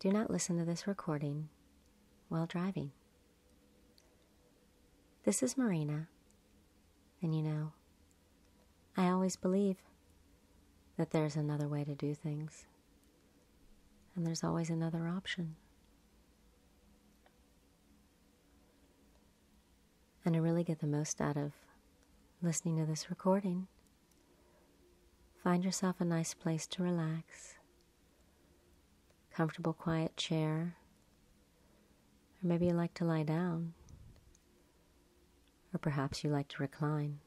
Do not listen to this recording while driving. This is Marina, and you know, I always believe that there's another way to do things, and there's always another option. And to really get the most out of listening to this recording, find yourself a nice place to relax comfortable, quiet chair. Or maybe you like to lie down. Or perhaps you like to recline.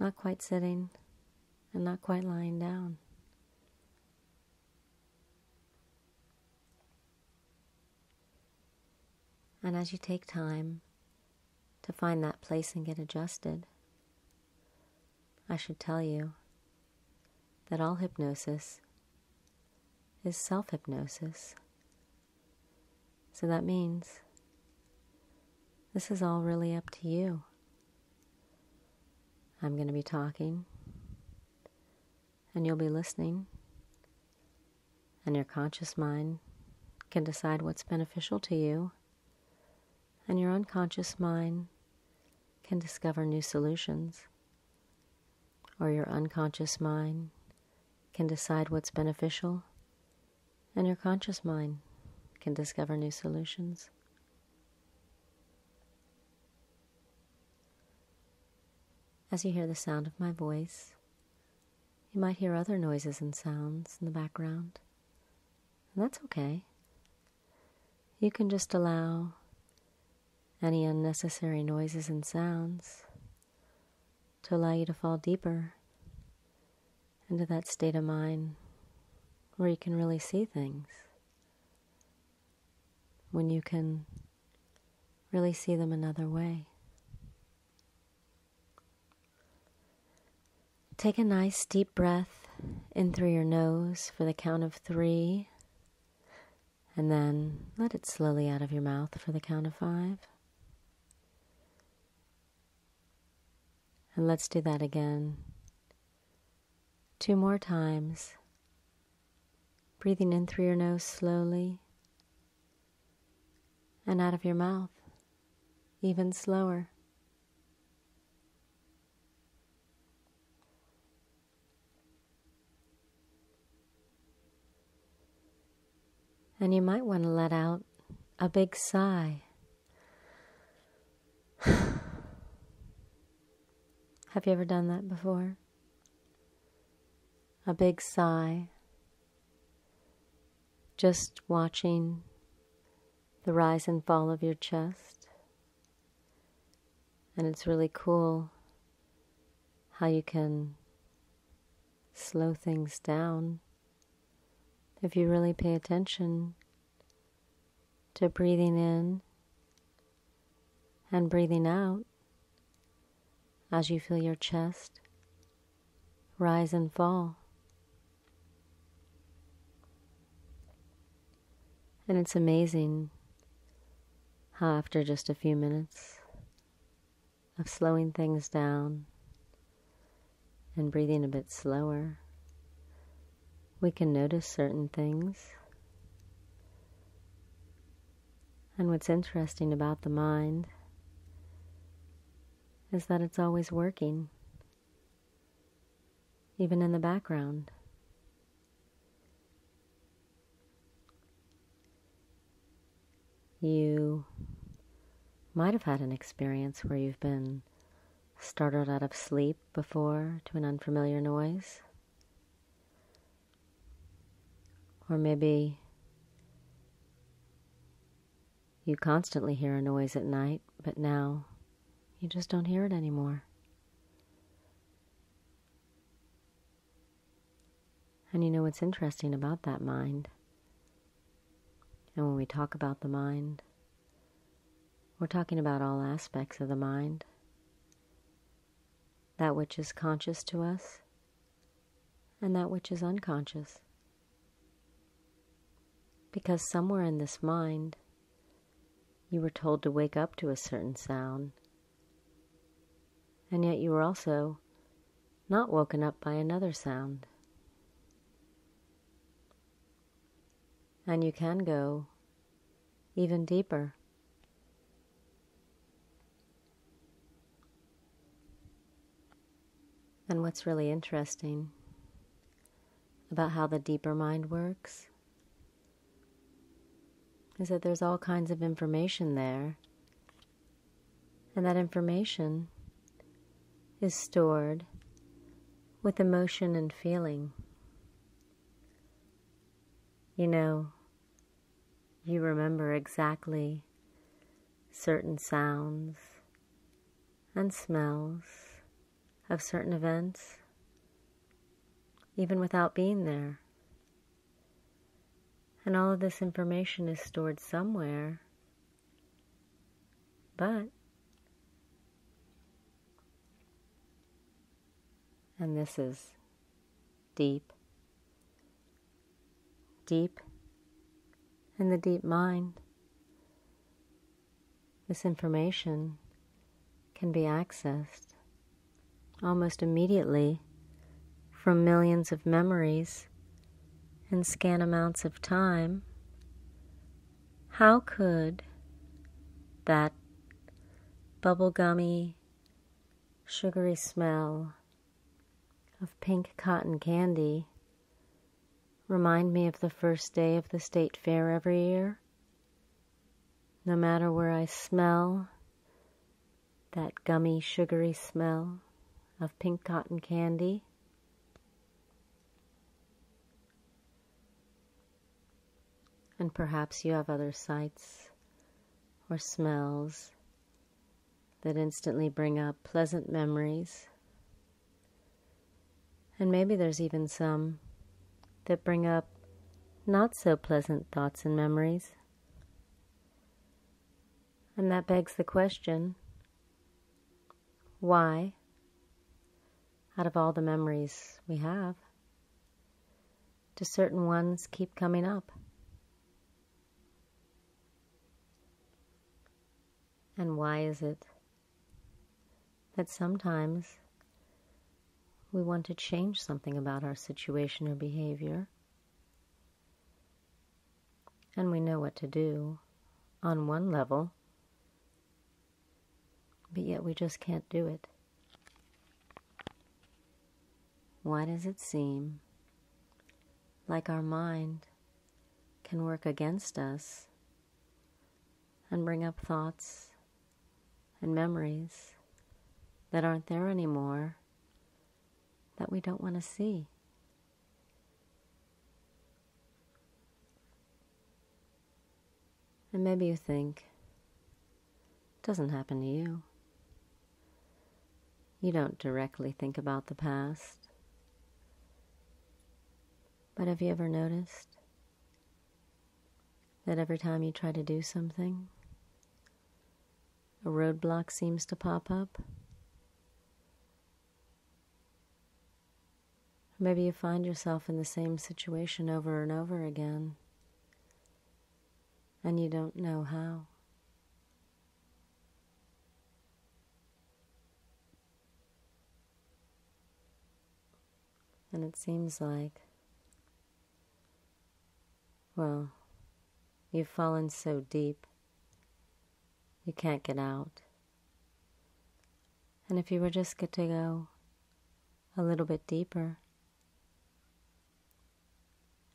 Not quite sitting and not quite lying down. And as you take time to find that place and get adjusted, I should tell you that all hypnosis is self hypnosis. So that means this is all really up to you. I'm going to be talking, and you'll be listening, and your conscious mind can decide what's beneficial to you, and your unconscious mind can discover new solutions, or your unconscious mind can decide what's beneficial and your conscious mind can discover new solutions. As you hear the sound of my voice, you might hear other noises and sounds in the background, and that's okay. You can just allow any unnecessary noises and sounds to allow you to fall deeper into that state of mind where you can really see things, when you can really see them another way. Take a nice deep breath in through your nose for the count of three, and then let it slowly out of your mouth for the count of five. And let's do that again two more times. Breathing in through your nose slowly and out of your mouth even slower. And you might want to let out a big sigh. Have you ever done that before? A big sigh just watching the rise and fall of your chest. And it's really cool how you can slow things down if you really pay attention to breathing in and breathing out as you feel your chest rise and fall. And it's amazing how, after just a few minutes of slowing things down and breathing a bit slower, we can notice certain things. And what's interesting about the mind is that it's always working, even in the background. you might have had an experience where you've been startled out of sleep before to an unfamiliar noise. Or maybe you constantly hear a noise at night, but now you just don't hear it anymore. And you know what's interesting about that mind? And when we talk about the mind, we're talking about all aspects of the mind. That which is conscious to us and that which is unconscious. Because somewhere in this mind, you were told to wake up to a certain sound, and yet you were also not woken up by another sound. And you can go even deeper And what's really interesting about how the deeper mind works is that there's all kinds of information there, and that information is stored with emotion and feeling. You know, you remember exactly certain sounds and smells of certain events, even without being there. And all of this information is stored somewhere, but and this is deep, deep in the deep mind. This information can be accessed almost immediately from millions of memories and scant amounts of time, how could that bubblegummy, sugary smell of pink cotton candy remind me of the first day of the state fair every year? No matter where I smell that gummy, sugary smell, of pink cotton candy. And perhaps you have other sights or smells that instantly bring up pleasant memories. And maybe there's even some that bring up not so pleasant thoughts and memories. And that begs the question why out of all the memories we have, do certain ones keep coming up? And why is it that sometimes we want to change something about our situation or behavior? And we know what to do on one level, but yet we just can't do it. Why does it seem like our mind can work against us and bring up thoughts and memories that aren't there anymore that we don't want to see? And maybe you think, it doesn't happen to you. You don't directly think about the past but have you ever noticed that every time you try to do something, a roadblock seems to pop up? Maybe you find yourself in the same situation over and over again, and you don't know how. And it seems like well, you've fallen so deep, you can't get out. And if you were just good to go a little bit deeper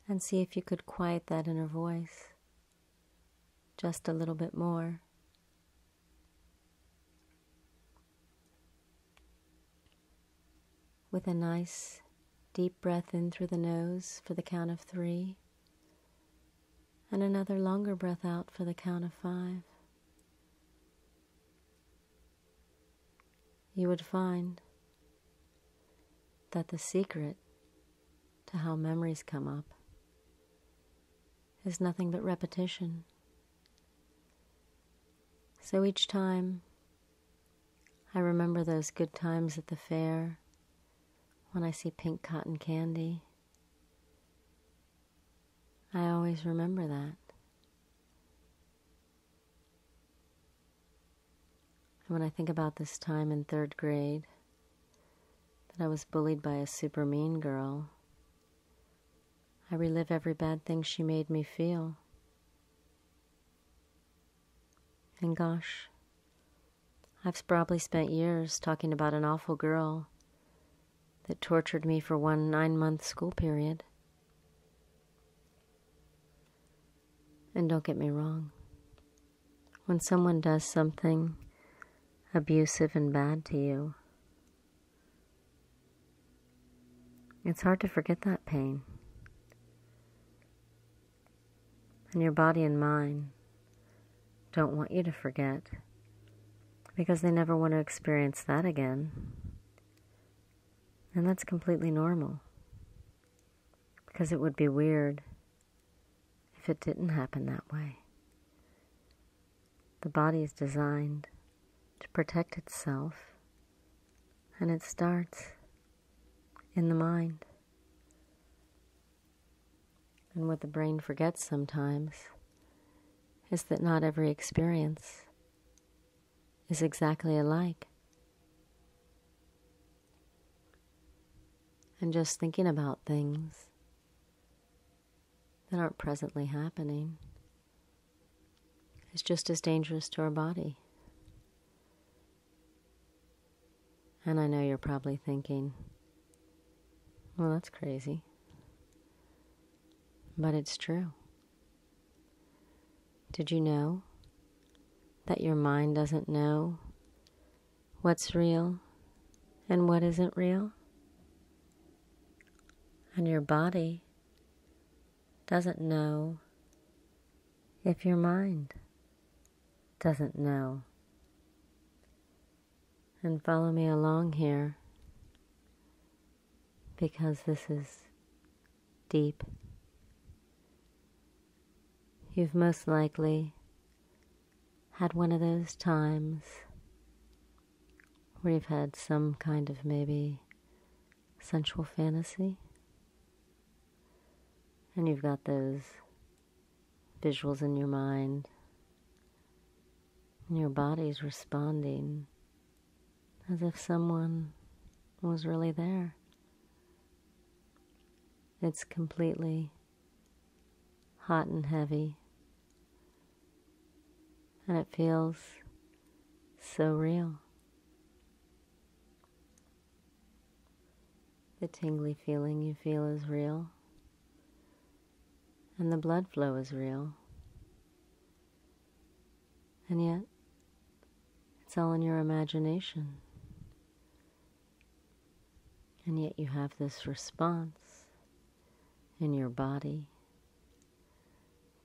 and see if you could quiet that inner voice just a little bit more. With a nice deep breath in through the nose for the count of three and another longer breath out for the count of five. You would find that the secret to how memories come up is nothing but repetition. So each time I remember those good times at the fair when I see pink cotton candy always remember that. And when I think about this time in third grade, that I was bullied by a super mean girl, I relive every bad thing she made me feel. And gosh, I've probably spent years talking about an awful girl that tortured me for one nine month school period. And don't get me wrong, when someone does something abusive and bad to you, it's hard to forget that pain. And your body and mind don't want you to forget because they never want to experience that again. And that's completely normal because it would be weird if it didn't happen that way. The body is designed to protect itself, and it starts in the mind. And what the brain forgets sometimes is that not every experience is exactly alike. And just thinking about things that aren't presently happening is just as dangerous to our body. And I know you're probably thinking, well, that's crazy. But it's true. Did you know that your mind doesn't know what's real and what isn't real? And your body doesn't know if your mind doesn't know. And follow me along here because this is deep. You've most likely had one of those times where you've had some kind of maybe sensual fantasy. And you've got those visuals in your mind. And your body's responding as if someone was really there. It's completely hot and heavy. And it feels so real. The tingly feeling you feel is real and the blood flow is real. And yet, it's all in your imagination. And yet, you have this response in your body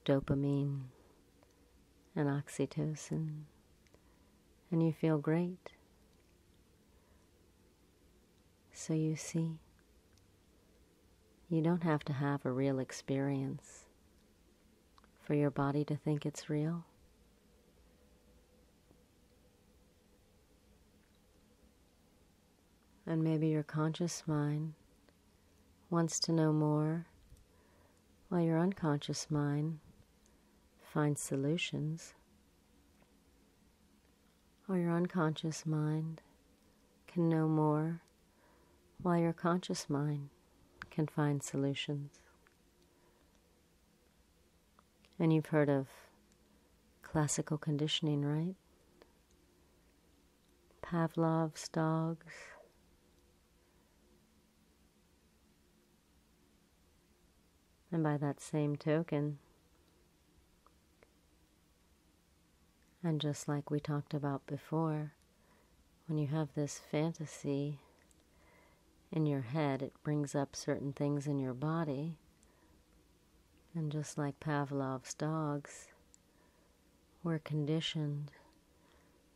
dopamine and oxytocin, and you feel great. So you see, you don't have to have a real experience for your body to think it's real. And maybe your conscious mind wants to know more, while your unconscious mind finds solutions. Or your unconscious mind can know more, while your conscious mind can find solutions. And you've heard of classical conditioning, right? Pavlov's dogs. And by that same token, and just like we talked about before, when you have this fantasy in your head, it brings up certain things in your body and just like Pavlov's dogs, we're conditioned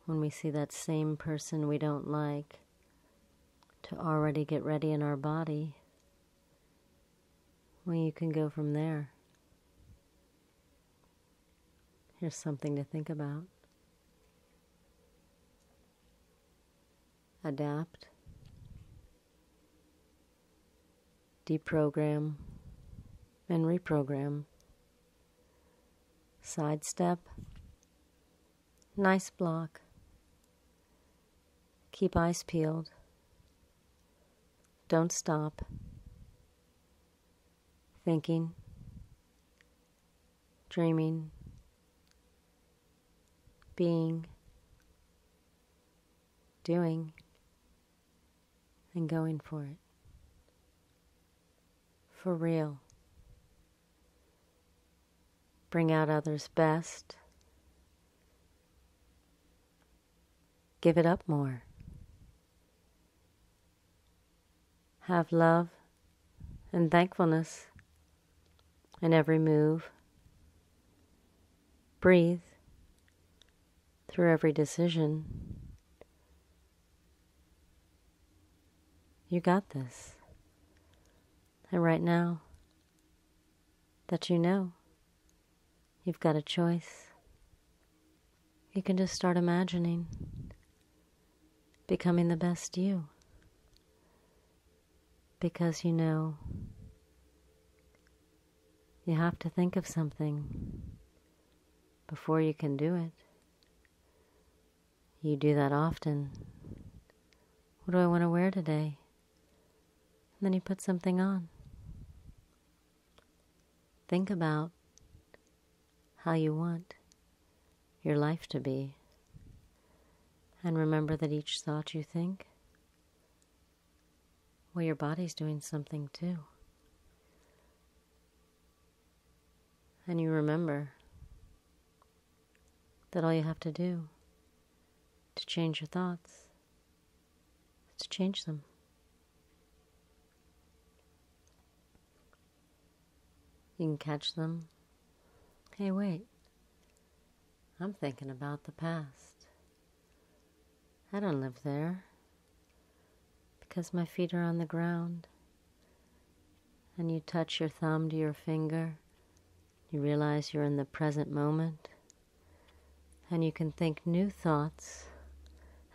when we see that same person we don't like to already get ready in our body. Well, you can go from there. Here's something to think about. Adapt. Deprogram and reprogram. Sidestep. nice block. Keep eyes peeled. Don't stop. Thinking, dreaming, being, doing, and going for it. For real bring out others' best. Give it up more. Have love and thankfulness in every move. Breathe through every decision. You got this. And right now, that you know. You've got a choice. You can just start imagining becoming the best you because you know you have to think of something before you can do it. You do that often. What do I want to wear today? And then you put something on. Think about how you want your life to be. And remember that each thought you think, well, your body's doing something too. And you remember that all you have to do to change your thoughts is to change them. You can catch them hey, wait, I'm thinking about the past. I don't live there because my feet are on the ground. And you touch your thumb to your finger, you realize you're in the present moment, and you can think new thoughts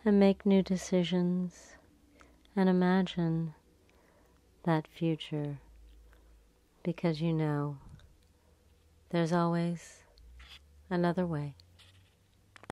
and make new decisions and imagine that future because you know there's always another way.